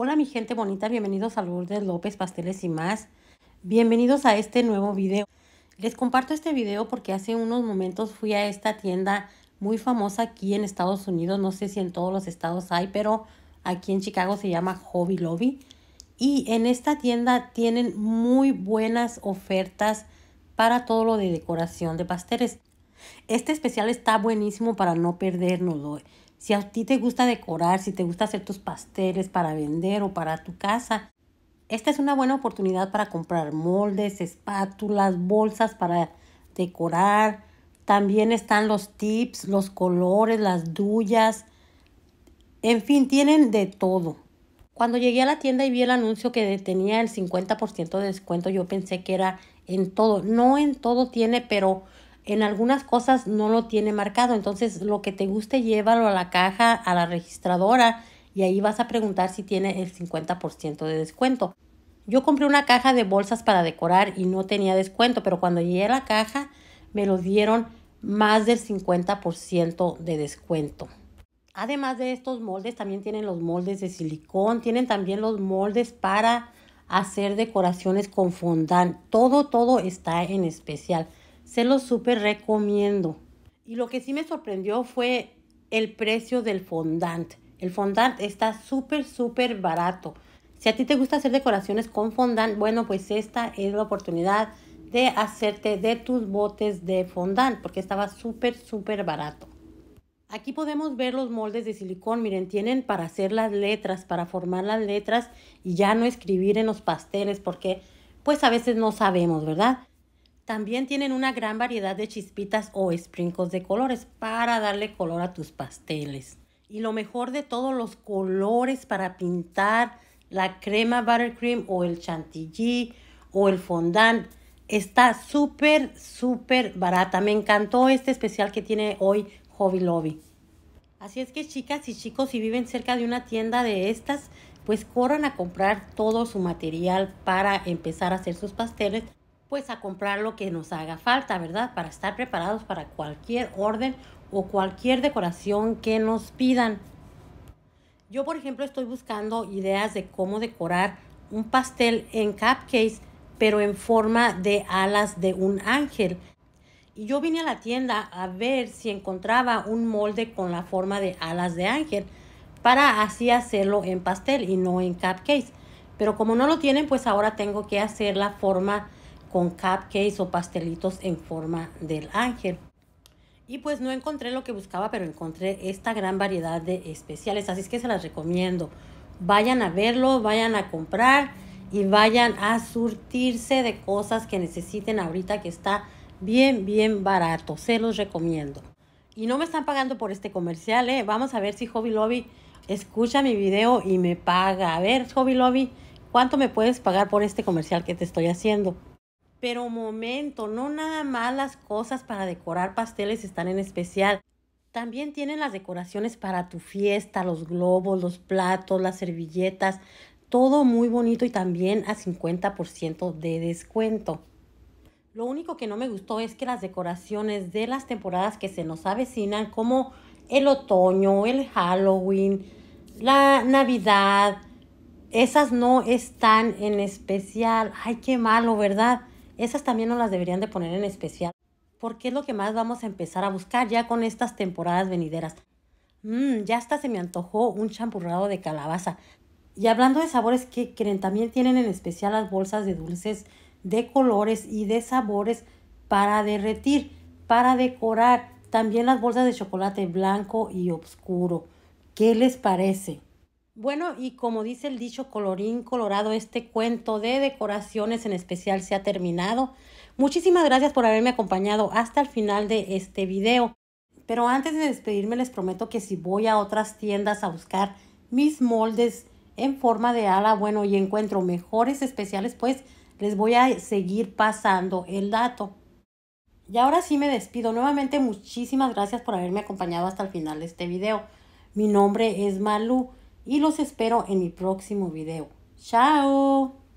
Hola mi gente bonita, bienvenidos a Lourdes López Pasteles y más. Bienvenidos a este nuevo video. Les comparto este video porque hace unos momentos fui a esta tienda muy famosa aquí en Estados Unidos. No sé si en todos los estados hay, pero aquí en Chicago se llama Hobby Lobby. Y en esta tienda tienen muy buenas ofertas para todo lo de decoración de pasteles. Este especial está buenísimo para no perdernoslo. Si a ti te gusta decorar, si te gusta hacer tus pasteles para vender o para tu casa, esta es una buena oportunidad para comprar moldes, espátulas, bolsas para decorar. También están los tips, los colores, las duyas. En fin, tienen de todo. Cuando llegué a la tienda y vi el anuncio que tenía el 50% de descuento, yo pensé que era en todo. No en todo tiene, pero en algunas cosas no lo tiene marcado. Entonces, lo que te guste, llévalo a la caja, a la registradora y ahí vas a preguntar si tiene el 50% de descuento. Yo compré una caja de bolsas para decorar y no tenía descuento, pero cuando llegué a la caja me lo dieron más del 50% de descuento. Además de estos moldes, también tienen los moldes de silicón, tienen también los moldes para hacer decoraciones con fondant. Todo, todo está en especial se los súper recomiendo. Y lo que sí me sorprendió fue el precio del fondant. El fondant está súper, súper barato. Si a ti te gusta hacer decoraciones con fondant, bueno, pues esta es la oportunidad de hacerte de tus botes de fondant porque estaba súper, súper barato. Aquí podemos ver los moldes de silicón, miren, tienen para hacer las letras, para formar las letras y ya no escribir en los pasteles porque pues a veces no sabemos, ¿verdad? También tienen una gran variedad de chispitas o sprinkles de colores para darle color a tus pasteles. Y lo mejor de todos los colores para pintar la crema buttercream o el chantilly o el fondant. Está súper, súper barata. Me encantó este especial que tiene hoy Hobby Lobby. Así es que chicas y chicos, si viven cerca de una tienda de estas, pues corran a comprar todo su material para empezar a hacer sus pasteles pues a comprar lo que nos haga falta, ¿verdad? Para estar preparados para cualquier orden o cualquier decoración que nos pidan. Yo, por ejemplo, estoy buscando ideas de cómo decorar un pastel en cupcakes, pero en forma de alas de un ángel. Y yo vine a la tienda a ver si encontraba un molde con la forma de alas de ángel para así hacerlo en pastel y no en cupcakes. Pero como no lo tienen, pues ahora tengo que hacer la forma con cupcakes o pastelitos en forma del ángel. Y pues no encontré lo que buscaba, pero encontré esta gran variedad de especiales, así es que se las recomiendo. Vayan a verlo, vayan a comprar y vayan a surtirse de cosas que necesiten ahorita que está bien, bien barato. Se los recomiendo. Y no me están pagando por este comercial, ¿eh? Vamos a ver si Hobby Lobby escucha mi video y me paga. A ver, Hobby Lobby, ¿cuánto me puedes pagar por este comercial que te estoy haciendo? Pero momento, no nada más las cosas para decorar pasteles están en especial. También tienen las decoraciones para tu fiesta, los globos, los platos, las servilletas, todo muy bonito y también a 50% de descuento. Lo único que no me gustó es que las decoraciones de las temporadas que se nos avecinan, como el otoño, el Halloween, la Navidad, esas no están en especial. Ay, qué malo, ¿verdad? Esas también nos las deberían de poner en especial, porque es lo que más vamos a empezar a buscar ya con estas temporadas venideras. Mmm, ya hasta se me antojó un champurrado de calabaza. Y hablando de sabores que creen, también tienen en especial las bolsas de dulces de colores y de sabores para derretir, para decorar. También las bolsas de chocolate blanco y oscuro. ¿Qué les parece? Bueno, y como dice el dicho colorín colorado, este cuento de decoraciones en especial se ha terminado. Muchísimas gracias por haberme acompañado hasta el final de este video. Pero antes de despedirme les prometo que si voy a otras tiendas a buscar mis moldes en forma de ala, bueno, y encuentro mejores especiales, pues les voy a seguir pasando el dato. Y ahora sí me despido. Nuevamente muchísimas gracias por haberme acompañado hasta el final de este video. Mi nombre es Malu y los espero en mi próximo video. ¡Chao!